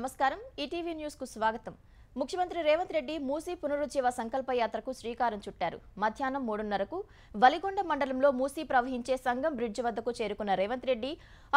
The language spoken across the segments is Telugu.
నమస్కారం ఈటీవీ న్యూస్ కు స్వాగతం ముఖ్యమంత్రి రేవంత్ రెడ్డి మూసీ పునరుజ్జీవ సంకల్ప యాత్రకు శ్రీకారం చుట్టారు మధ్యాహ్నం మూడున్నరకు వలిగొండ మండలంలో మూసీ ప్రవహించే సంగం బ్రిడ్జ్ వద్దకు చేరుకున్న రేవంత్ రెడ్డి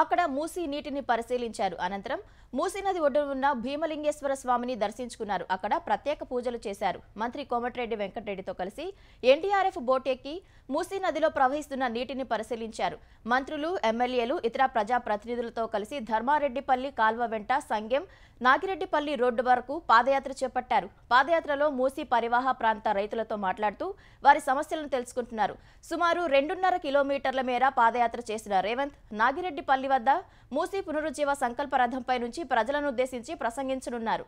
అక్కడ మూసీ నీటిని పరిశీలించారు అనంతరం మూసీనది ఒడ్డున ఉన్న భీమలింగేశ్వర స్వామిని దర్శించుకున్నారు అక్కడ ప్రత్యేక పూజలు చేశారు మంత్రి కోమటిరెడ్డి వెంకటరెడ్డితో కలిసి ఎన్డీఆర్ఎఫ్ బోటెక్కి మూసీనదిలో మూసీ నదిలో ప్రవహిస్తున్న నీటిని పరిశీలించారు మంత్రులు ఎమ్మెల్యేలు ఇతర ప్రజాప్రతినిధులతో కలిసి ధర్మారెడ్డిపల్లి కాల్వ వెంట సంగెం నాగిరెడ్డిపల్లి రోడ్డు వరకు పాదయాత్ర చేపట్టారు పాదయాత్రలో మూసీ పరివాహ ప్రాంత రైతులతో మాట్లాడుతూ వారి సమస్యలను తెలుసుకుంటున్నారు సుమారు రెండున్నర కిలోమీటర్ల మేర పాదయాత్ర చేసిన రేవంత్ నాగిరెడ్డిపల్లి వద్ద మూసీ పునరుజ్జీవ సంకల్ప రథంపై నుంచి ప్రజలను ఉద్దేశించి ప్రసంగించనున్నారు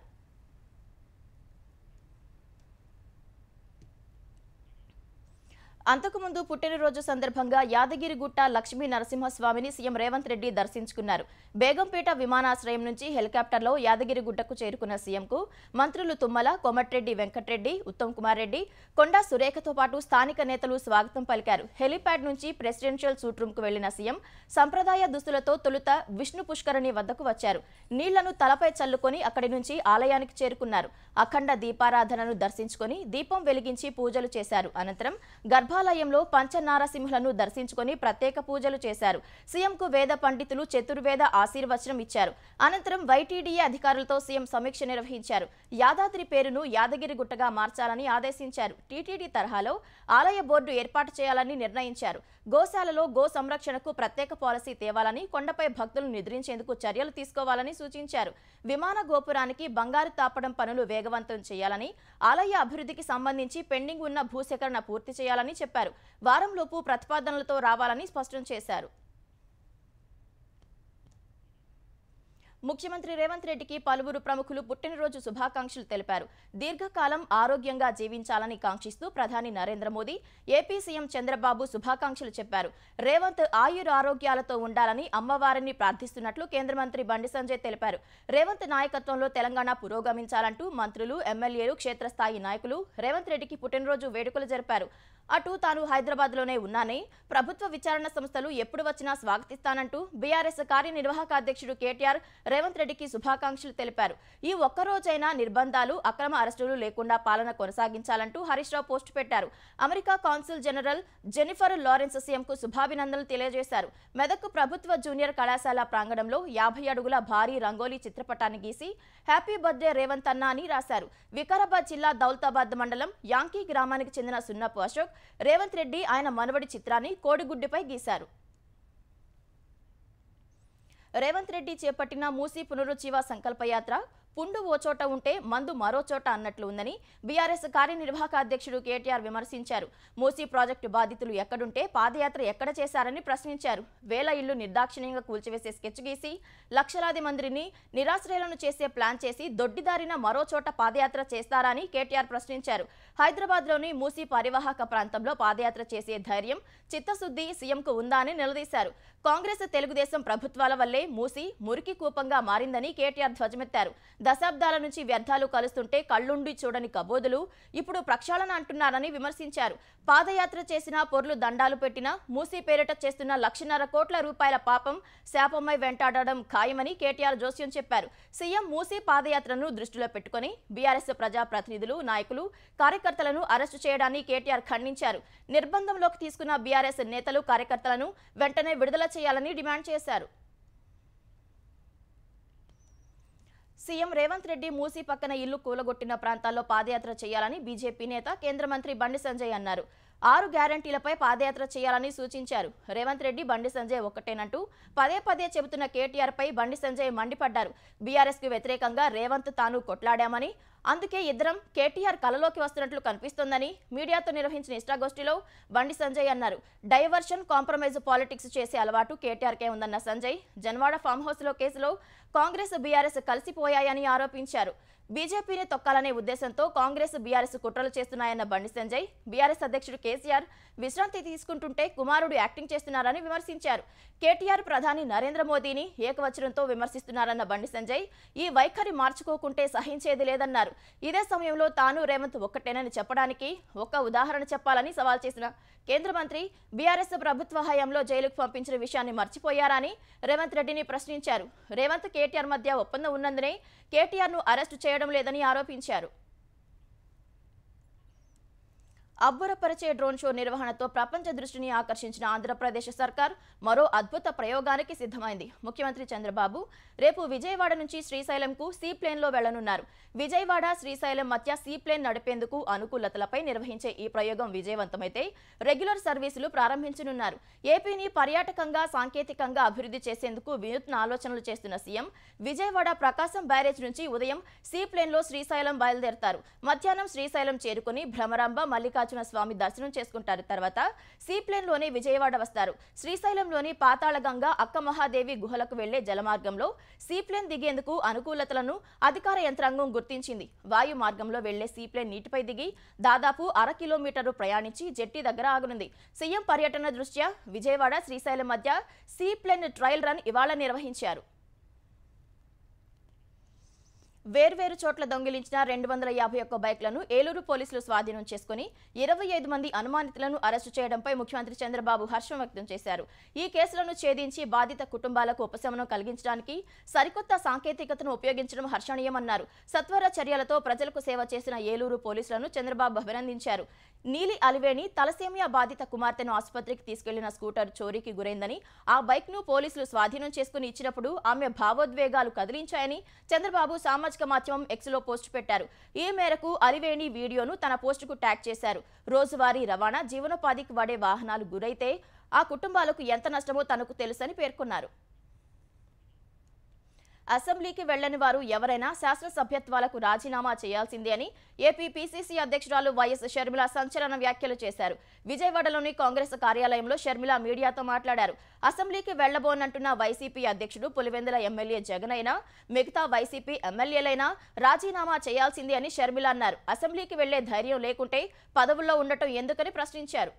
అంతకుముందు పుట్టినరోజు సందర్భంగా యాదగిరిగుట్ట లక్ష్మీ నరసింహస్వామిని సీఎం రేవంత్ రెడ్డి దర్శించుకున్నారు బేగంపేట విమానాశ్రయం నుంచి హెలికాప్టర్లో యాదగిరిగుట్టకు చేరుకున్న సీఎంకు మంత్రులు తుమ్మల కొమట్రెడ్డి వెంకట్రెడ్డి ఉత్తమ్ కుమార్ రెడ్డి కొండా సురేఖతో పాటు స్థానిక నేతలు స్వాగతం పలికారు హెలిప్యాడ్ నుంచి ప్రెసిడెన్షియల్ సూట్ రూమ్కు వెళ్లిన సీఎం సంప్రదాయ దుస్తులతో తొలుత విష్ణు పుష్కరణి వద్దకు వచ్చారు నీళ్లను తలపై చల్లుకొని అక్కడి నుంచి ఆలయానికి చేరుకున్నారు అఖండ దీపారాధనను దర్శించుకొని దీపం వెలిగించి పూజలు చేశారు అనంతరం గర్భ గర్భాలయంలో పంచనారసింహులను దర్శించుకుని ప్రత్యేక పూజలు చేశారు సీఎంకు వేద పండితులు చతుర్వేద ఆశీర్వచనం ఇచ్చారు అనంతరం వైటీడీఏ అధికారులతో సీఎం సమీక్ష నిర్వహించారు యాదాద్రి పేరును యాదగిరి గుట్టగా మార్చాలని ఆదేశించారు టీటీడీ తరహాలో ఆలయ బోర్డు ఏర్పాటు చేయాలని నిర్ణయించారు గోశాలలో గో సంరక్షణకు ప్రత్యేక పాలసీ తేవాలని కొండపై భక్తులు నిద్రించేందుకు చర్యలు తీసుకోవాలని సూచించారు విమాన గోపురానికి బంగారు తాపడం పనులు వేగవంతం చేయాలని ఆలయ అభివృద్ధికి సంబంధించి పెండింగ్ ఉన్న భూసేకరణ పూర్తి చేయాలని చెప్పారు వారంలోపు ప్రతిపాదనలతో రావాలని స్పష్టం చేశారు ముఖ్యమంత్రి రేవంత్ రెడ్డికి పలువురు ప్రముఖులు పుట్టినరోజు శుభాకాంక్షలు తెలిపారు దీర్ఘకాలం ఆరోగ్యంగా జీవించాలని కాంక్షిస్తూ ప్రధాని నరేంద్ర మోదీ ఏపీ సీఎం చంద్రబాబు శుభాకాంక్షలు చెప్పారు రేవంత్ ఆయుర ఆరోగ్యాలతో ఉండాలని అమ్మవారిని ప్రార్థిస్తున్నట్లు కేంద్ర మంత్రి బండి సంజయ్ తెలిపారు రేవంత్ నాయకత్వంలో తెలంగాణ పురోగమించాలంటూ మంత్రులు ఎమ్మెల్యేలు క్షేత్రస్థాయి నాయకులు రేవంత్ రెడ్డికి పుట్టినరోజు వేడుకలు జరిపారు అటు తాను హైదరాబాద్లోనే ఉన్నానని ప్రభుత్వ విచారణ సంస్థలు ఎప్పుడు వచ్చినా స్వాగతిస్తానంటూ బీఆర్ఎస్ కార్యనిర్వాహక అధ్యక్షుడు కేటీఆర్ రేవంత్ రెడ్డికి శుభాకాంక్షలు తెలిపారు ఈ ఒక్కరోజైనా నిర్బంధాలు అక్రమ అరెస్టులు లేకుండా పాలన కొనసాగించాలంటూ హరీష్ రావు పోస్టు పెట్టారు America consul general Jennifer Lawrence సీఎంకు శుభాభినందనలు తెలియజేశారు మెదక్ ప్రభుత్వ జూనియర్ కళాశాల ప్రాంగణంలో యాభై అడుగుల భారీ రంగోలీ చిత్రపటాన్ని గీసి హ్యాపీ బర్త్డే రేవంత్ అన్న అని రాశారు వికారాబాద్ జిల్లా దౌలతాబాద్ మండలం యాంకీ గ్రామానికి చెందిన సున్నపు అశోక్ రేవంత్ రెడ్డి ఆయన మనవడి చిత్రాన్ని కోడిగుడ్డుపై గీశారు రేవంత్ రెడ్డి చేపట్టిన మూసీ పునరుజ్జీవ సంకల్పయాత్ర పుండు ఓ చోట ఉంటే మందు మరో చోట అన్నట్లు ఉందని బీఆర్ఎస్ కార్యనిర్వాహక అధ్యక్షుడు కేటీఆర్ విమర్శించారు మూసీ ప్రాజెక్టు బాధితులు ఎక్కడుంటే పాదయాత్ర ఎక్కడ చేశారని ప్రశ్నించారు వేల ఇళ్లు నిర్దాక్షిణ్యంగా కూల్చివేసే స్కెచ్ గీసి లక్షలాది మందిని నిరాశ్రయాలను చేసే ప్లాన్ చేసి దొడ్డిదారిన మరో చోట పాదయాత్ర చేస్తారా అని కేటీఆర్ ప్రశ్నించారు హైదరాబాద్లోని మూసీ పరివాహక ప్రాంతంలో పాదయాత్ర చేసే ధైర్యం చిత్తశుద్ధి సీఎంకు ఉందా అని నిలదీశారు కాంగ్రెస్ తెలుగుదేశం ప్రభుత్వాల వల్లే మూసి మురికి కూపంగా మారిందని కేటీఆర్ ధ్వజమెత్తారు దశాబ్దాల నుంచి వ్యర్థాలు కలుస్తుంటే కళ్ళుండి చూడని కబోదులు ఇప్పుడు ప్రక్షాళన అంటున్నారని విమర్శించారు పాదయాత్ర చేసిన పొర్లు దండాలు పెట్టిన మూసీ పేరిట చేస్తున్న లక్షన్నర కోట్ల రూపాయల పాపం శాపమై వెంటాడడం ఖాయమని కేటీఆర్ జోస్యం చెప్పారు సీఎం మూసీ పాదయాత్రను దృష్టిలో పెట్టుకుని బీఆర్ఎస్ ప్రజాప్రతినిధులు నాయకులు కార్యకర్తలను అరెస్టు చేయడాన్ని కేటీఆర్ ఖండించారు నిర్బంధంలోకి తీసుకున్న బీఆర్ఎస్ నేతలు కార్యకర్తలను వెంటనే విడుదల చేయాలని డిమాండ్ చేశారు సీఎం రేవంత్ రెడ్డి మూసి పక్కన ఇల్లు కూలగొట్టిన ప్రాంతాల్లో పాదయాత్ర చేయాలని బీజేపీ నేత కేంద్ర మంత్రి బండి సంజయ్ అన్నారు ఆరు గ్యారంటీలపై పాదయాత్ర చేయాలని సూచించారు రేవంత్ రెడ్డి బండి సంజయ్ ఒక్కటేనంటూ పదే పదే చెబుతున్న కేటీఆర్పై బండి సంజయ్ మండిపడ్డారు బీఆర్ఎస్కు వ్యతిరేకంగా రేవంత్ తాను కొట్లాడామని అందుకే ఇద్దరం కేటీఆర్ కలలోకి వస్తున్నట్లు కనిపిస్తోందని మీడియాతో నిర్వహించిన ఇష్టాగోష్ఠిలో బండి సంజయ్ అన్నారు డైవర్షన్ కాంప్రమైజ్ పాలిటిక్స్ చేసే అలవాటు కేటీఆర్కే ఉందన్న సంజయ్ జన్వాడ ఫామ్ హౌస్లో కేసులో కాంగ్రెస్ బీఆర్ఎస్ కలిసిపోయాయని ఆరోపించారు బీజేపీని తొక్కాలనే ఉద్దేశంతో కాంగ్రెస్ బీఆర్ఎస్ కుట్రలు చేస్తున్నాయన్న బండి సంజయ్ బీఆర్ఎస్ అధ్యక్షుడు కేసీఆర్ విశ్రాంతి తీసుకుంటుంటే కుమారుడు యాక్టింగ్ చేస్తున్నారని విమర్శించారు కేటీఆర్ ప్రధాని నరేంద్ర మోదీని ఏకవచనంతో విమర్శిస్తున్నారన్న బండి సంజయ్ ఈ వైఖరి మార్చుకోకుంటే సహించేది లేదన్నారు ఇదే సమయంలో తాను రేవంత్ ఒక్కటేనని చెప్పడానికి ఒక్క ఉదాహరణ చెప్పాలని సవాల్ చేసిన కేంద్ర మంత్రి బీఆర్ఎస్ ప్రభుత్వ హయాంలో జైలుకు పంపించిన విషయాన్ని మర్చిపోయారని రేవంత్ రెడ్డిని ప్రశ్నించారు రేవంత్ కేటీఆర్ మధ్య ఒప్పందం ఉన్నందునే కేటీఆర్ను అరెస్టు చేయడం చేయడం లేదని ఆరోపించారు అబ్బురపరిచే డ్రోన్ షో నిర్వహణతో ప్రపంచ దృష్టిని ఆకర్షించిన ఆంధ్రప్రదేశ్ సర్కార్ మరో అద్భుత ప్రయోగానికి సిద్ధమైంది ముఖ్యమంత్రి చంద్రబాబు రేపు విజయవాడ నుంచి శ్రీశైలంకు సీ లో వెళ్లనున్నారు విజయవాడ శ్రీశైలం మధ్య సీ ప్లేన్ నడిపేందుకు అనుకూలతలపై నిర్వహించే ఈ ప్రయోగం విజయవంతమైతే రెగ్యులర్ సర్వీసులు ప్రారంభించనున్నారు ఏపీని పర్యాటకంగా సాంకేతికంగా అభివృద్ధి చేసేందుకు వినూత్న ఆలోచనలు చేస్తున్న సీఎం విజయవాడ ప్రకాశం బ్యారేజ్ నుంచి ఉదయం సీ లో శ్రీశైలం బయలుదేరతారు మధ్యాహ్నం శ్రీశైలం చేరుకుని భ్రమరాంబ మల్లికా వెంకటాచల స్వామి దర్శనం చేసుకుంటారు తర్వాత సీప్లేన్లోని విజయవాడ వస్తారు శ్రీశైలంలోని పాతాళగంగా అక్క మహాదేవి గుహలకు వెళ్లే జలమార్గంలో సీప్లేన్ దిగేందుకు అనుకూలతలను అధికార యంత్రాంగం గుర్తించింది వాయు మార్గంలో వెళ్లే సీప్లేన్ నీటిపై దిగి దాదాపు అర కిలోమీటర్లు ప్రయాణించి జట్టి దగ్గర ఆగనుంది సీఎం పర్యటన దృష్ట్యా విజయవాడ శ్రీశైలం మధ్య సీప్లేన్ ట్రయల్ రన్ ఇవాళ నిర్వహించారు వేర్వేరు చోట్ల దొంగిలించిన రెండు వందల యాభై ఒక్క బైక్లను ఏలూరు పోలీసులు స్వాధీనం చేసుకుని ఇరవై ఐదు మంది అనుమానితులను అరెస్టు చేయడంపై ముఖ్యమంత్రి చంద్రబాబు హర్షం వ్యక్తం చేశారు ఈ కేసులను ఛేదించి బాధిత కుటుంబాలకు ఉపశమనం కలిగించడానికి సరికొత్త సాంకేతికతను ఉపయోగించడం హర్షణీయమన్నారు సత్వర చర్యలతో ప్రజలకు సేవ చేసిన ఏలూరు పోలీసులను చంద్రబాబు అభినందించారు నీలి అలివేణి తలసేమియా బాధిత కుమార్తెను ఆసుపత్రికి తీసుకెళ్లిన స్కూటర్ చోరీకి గురైందని ఆ బైక్ను పోలీసులు స్వాధీనం చేసుకుని ఇచ్చినప్పుడు ఆమె భావోద్వేగాలు కదిలించాయని చంద్రబాబు సామాజిక సామాజిక మాధ్యమం ఎక్స్లో పోస్టు పెట్టారు ఈ మేరకు అలివేణి వీడియోను తన పోస్టుకు ట్యాగ్ చేశారు రోజువారీ రవాణా జీవనోపాధికి వాడే వాహనాలు గురైతే ఆ కుటుంబాలకు ఎంత నష్టమో తనకు తెలుసని పేర్కొన్నారు అసెంబ్లీకి వెళ్లని వారు ఎవరైనా శాసనసభ్యత్వాలకు రాజీనామా చేయాల్సిందే అని ఏపీ పీసీసీ అధ్యక్షురాలు వైఎస్ షర్మిల సంచలన వ్యాఖ్యలు చేశారు విజయవాడలోని కాంగ్రెస్ కార్యాలయంలో షర్మిల మీడియాతో మాట్లాడారు అసెంబ్లీకి వెళ్లబోనంటున్న వైసీపీ అధ్యక్షుడు పులివెందుల ఎమ్మెల్యే జగన్ అయినా మిగతా వైసీపీ ఎమ్మెల్యేలైనా రాజీనామా చేయాల్సిందే అని షర్మిల అన్నారు అసెంబ్లీకి వెళ్లే ధైర్యం లేకుంటే పదవుల్లో ఉండటం ఎందుకని ప్రశ్నించారు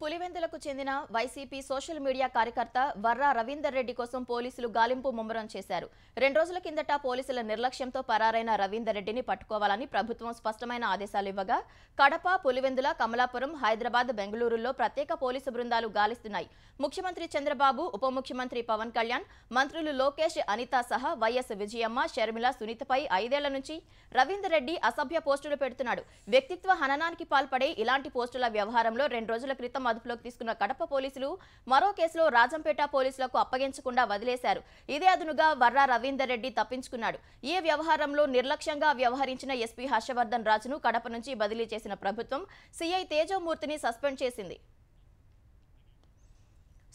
పులివెందులకు చెందిన వైసీపీ సోషల్ మీడియా కార్యకర్త వర్రా రవీందర్ రెడ్డి కోసం పోలీసులు గాలింపు ముమ్మరం చేశారు రెండు రోజుల కిందట పోలీసుల నిర్లక్ష్యంతో పరారైన రవీందర్ రెడ్డిని పట్టుకోవాలని ప్రభుత్వం స్పష్టమైన ఆదేశాలు ఇవ్వగా కడప పులివెందుల కమలాపురం హైదరాబాద్ బెంగళూరులో ప్రత్యేక పోలీసు బృందాలు గాలిస్తున్నాయి ముఖ్యమంత్రి చంద్రబాబు ఉప ముఖ్యమంత్రి పవన్ కళ్యాణ్ మంత్రులు లోకేష్ అనిత సహా వైఎస్ విజయమ్మ షర్మిల సునీతపై ఐదేళ్ల నుంచి రవీందర్ రెడ్డి అసభ్య పోస్టులు పెడుతున్నాడు వ్యక్తిత్వ హననానికి పాల్పడే ఇలాంటి పోస్టుల వ్యవహారంలో రెండు రోజుల క్రితం అదుపులోకి తీసుకున్న కడప పోలీసులు మరో కేసులో రాజంపేట పోలీసులకు అప్పగించకుండా వదిలేశారు ఇదే అదునుగా వర్రా రవీందర్ రెడ్డి తప్పించుకున్నాడు ఈ వ్యవహారంలో నిర్లక్ష్యంగా వ్యవహరించిన ఎస్పీ హర్షవర్ధన్ రాజును కడప నుంచి బదిలీ చేసిన ప్రభుత్వం సీఐ తేజమూర్తిని సస్పెండ్ చేసింది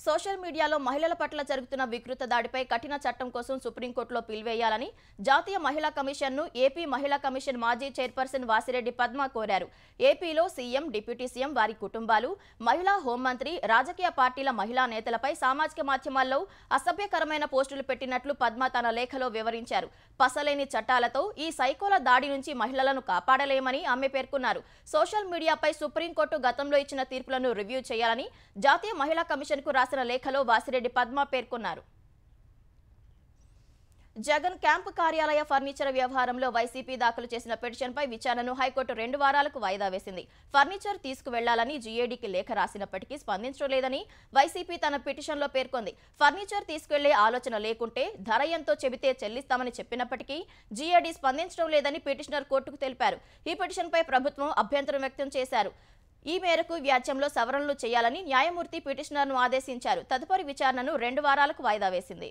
సోషల్ మీడియాలో మహిళల పట్ల జరుగుతున్న వికృత దాడిపై కఠిన చట్టం కోసం సుప్రీంకోర్టులో పిలివేయాలని జాతీయ మహిళా కమిషన్ను ఏపీ మహిళా కమిషన్ మాజీ చైర్పర్సన్ వాసిరెడ్డి పద్మ కోరారు ఏపీలో సీఎం డిప్యూటీ సీఎం వారి కుటుంబాలు మహిళా హోంమంత్రి రాజకీయ పార్టీల మహిళా నేతలపై సామాజిక మాధ్యమాల్లో అసభ్యకరమైన పోస్టులు పెట్టినట్లు పద్మ తన లేఖలో వివరించారు పసలేని చట్టాలతో ఈ సైకోల దాడి నుంచి మహిళలను కాపాడలేమని ఆమె పేర్కొన్నారు సోషల్ మీడియాపై సుప్రీంకోర్టు గతంలో ఇచ్చిన తీర్పులను రివ్యూ చేయాలని జాతీయ మహిళా కమిషన్కు రాసి రాసిన లేఖలో వాసిరెడ్డి పద్మ పేర్కొన్నారు జగన్ క్యాంపు కార్యాలయ ఫర్నిచర్ వ్యవహారంలో వైసీపీ దాఖలు చేసిన పిటిషన్పై విచారణను హైకోర్టు రెండు వారాలకు వాయిదా వేసింది ఫర్నిచర్ తీసుకువెళ్లాలని జీఏడీకి లేఖ రాసినప్పటికీ స్పందించడం లేదని వైసీపీ తన పిటిషన్లో పేర్కొంది ఫర్నిచర్ తీసుకువెళ్లే ఆలోచన లేకుంటే ధర ఎంతో చెబితే చెల్లిస్తామని చెప్పినప్పటికీ జీఏడీ స్పందించడం లేదని పిటిషనర్ కోర్టుకు తెలిపారు ఈ పిటిషన్పై ప్రభుత్వం అభ్యంతరం వ్యక్తం చేశారు ఈ మేరకు వ్యాజ్యంలో సవరణలు చేయాలని న్యాయమూర్తి పిటిషనర్ను ఆదేశించారు తదుపరి విచారణను రెండు వారాలకు వాయిదా వేసింది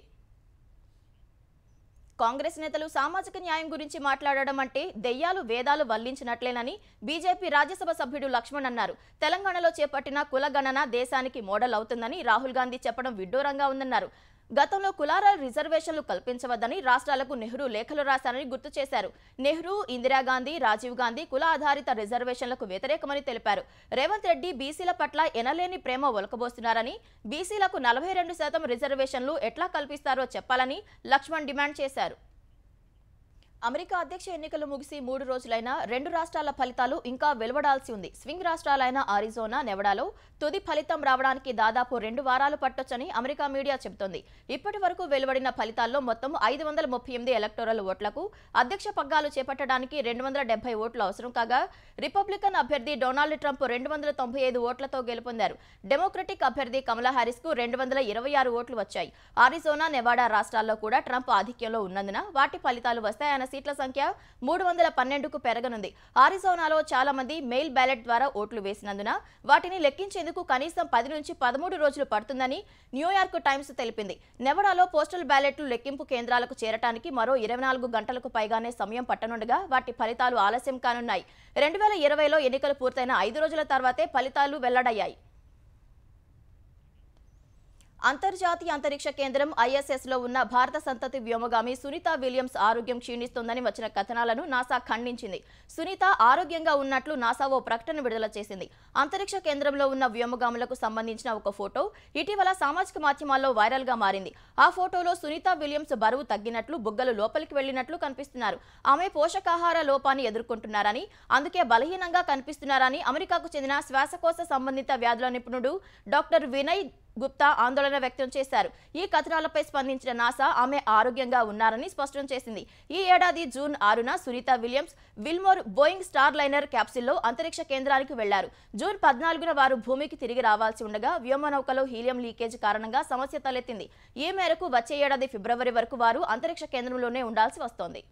కాంగ్రెస్ నేతలు సామాజిక న్యాయం గురించి మాట్లాడడం అంటే దెయ్యాలు వేదాలు వల్లించినట్లేనని బీజేపీ రాజ్యసభ సభ్యుడు లక్ష్మణ్ అన్నారు తెలంగాణలో చేపట్టిన కులగణన దేశానికి మోడల్ అవుతుందని రాహుల్ గాంధీ చెప్పడం విడ్డూరంగా ఉందన్నారు గతంలో కులాల రిజర్వేషన్లు కల్పించవద్దని రాష్ట్రాలకు నెహ్రూ లేఖలు రాశారని గుర్తు చేశారు నెహ్రూ ఇందిరాగాంధీ రాజీవ్ గాంధీ కుల ఆధారిత రిజర్వేషన్లకు వ్యతిరేకమని తెలిపారు రేవంత్ రెడ్డి బీసీల పట్ల ఎనలేని ప్రేమ ఒలకబోస్తున్నారని బీసీలకు నలభై రెండు శాతం రిజర్వేషన్లు ఎట్లా కల్పిస్తారో చెప్పాలని లక్ష్మణ్ డిమాండ్ చేశారు అమెరికా అధ్యక్ష ఎన్నికలు ముగిసి మూడు రోజులైన రెండు రాష్ట్రాల ఫలితాలు ఇంకా వెలువడాల్సి ఉంది స్వింగ్ రాష్ట్రాలైన ఆరిజోనా నెవడాలో తుది ఫలితం రావడానికి దాదాపు రెండు వారాలు పట్టొచ్చని అమెరికా మీడియా చెబుతోంది ఇప్పటి వరకు వెలువడిన ఫలితాల్లో మొత్తం ఐదు వందల ముప్పై ఎనిమిది ఎలక్టోరల్ ఓట్లకు అధ్యక్ష పగ్గాలు చేపట్టడానికి రెండు వందల ఓట్లు అవసరం కాగా రిపబ్లికన్ అభ్యర్థి డొనాల్డ్ ట్రంప్ రెండు వందల తొంభై ఐదు ఓట్లతో గెలుపొందారు డెమోక్రటిక్ అభ్యర్థి కమలా హారిస్ కు రెండు వందల ఇరవై ఆరు ఓట్లు వచ్చాయి ఆరిజోనా నెవాడా రాష్ట్రాల్లో కూడా ట్రంప్ ఆధిక్యంలో ఉన్నందున వాటి ఫలితాలు వస్తాయన్న సీట్ల సంఖ్య మూడు వందల పన్నెండుకు పెరగనుంది ఆరిజోనాలో చాలా మంది మెయిల్ బ్యాలెట్ ద్వారా ఓట్లు వేసినందున వాటిని లెక్కించేందుకు కనీసం పది నుంచి పదమూడు రోజులు పడుతుందని న్యూయార్క్ టైమ్స్ తెలిపింది నెవడాలో పోస్టల్ బ్యాలెట్లు లెక్కింపు కేంద్రాలకు చేరటానికి మరో ఇరవై నాలుగు గంటలకు పైగానే సమయం పట్టనుండగా వాటి ఫలితాలు ఆలస్యం కానున్నాయి రెండు వేల ఇరవైలో ఎన్నికలు పూర్తయిన ఐదు రోజుల తర్వాతే ఫలితాలు వెల్లడయ్యాయి అంతర్జాతీయ అంతరిక్ష కేంద్రం ఐఎస్ఎస్లో ఉన్న భారత సంతతి వ్యోమగామి సునీత విలియమ్స్ ఆరోగ్యం క్షీణిస్తోందని వచ్చిన కథనాలను నాసా ఖండించింది సునీత ఆరోగ్యంగా ఉన్నట్లు నాసా ఓ ప్రకటన విడుదల చేసింది అంతరిక్ష కేంద్రంలో ఉన్న వ్యోమగాములకు సంబంధించిన ఒక ఫోటో ఇటీవల సామాజిక మాధ్యమాల్లో వైరల్గా మారింది ఆ ఫోటోలో సునీత విలియమ్స్ బరువు తగ్గినట్లు బుగ్గలు లోపలికి వెళ్లినట్లు కనిపిస్తున్నారు ఆమె పోషకాహార లోపాన్ని ఎదుర్కొంటున్నారని అందుకే బలహీనంగా కనిపిస్తున్నారని అమెరికాకు చెందిన శ్వాసకోశ సంబంధిత వ్యాధుల నిపుణుడు డాక్టర్ వినయ్ గుప్తా ఆందోళన వ్యక్తం చేశారు ఈ కథనాలపై స్పందించిన నాసా ఆమె ఆరోగ్యంగా ఉన్నారని స్పష్టం చేసింది ఈ ఏడాది జూన్ ఆరున Sunita Williams Wilmore Boeing Starliner క్యాప్సిల్లో అంతరిక్ష కేంద్రానికి వెళ్లారు జూన్ పద్నాలుగున వారు భూమికి తిరిగి రావాల్సి ఉండగా వ్యోమనౌకలో హీలియం లీకేజ్ కారణంగా సమస్య తలెత్తింది ఈ మేరకు వచ్చే ఏడాది ఫిబ్రవరి వరకు వారు అంతరిక్ష కేంద్రంలోనే ఉండాల్సి వస్తోంది